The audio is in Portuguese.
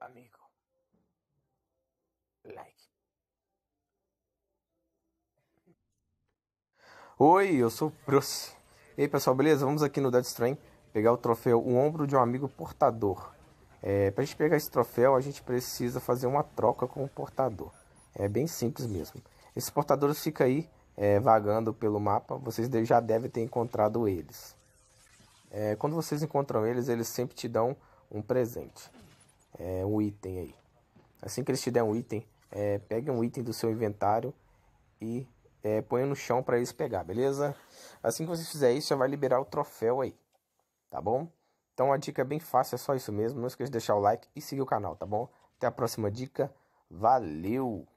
amigo. Like. Oi, eu sou o E Ei pessoal, beleza? Vamos aqui no Dead Strain pegar o troféu O Ombro de um Amigo Portador. É, para a gente pegar esse troféu, a gente precisa fazer uma troca com o portador. É bem simples mesmo. Esses portadores ficam aí é, vagando pelo mapa, vocês já devem ter encontrado eles. É, quando vocês encontram eles, eles sempre te dão um presente é, um item aí. Assim que eles te der um item, é, pegue um item do seu inventário e é, ponha no chão para eles pegar, beleza? Assim que você fizer isso, já vai liberar o troféu aí, tá bom? Então a dica é bem fácil, é só isso mesmo. Não esqueça de deixar o like e seguir o canal, tá bom? Até a próxima dica. Valeu!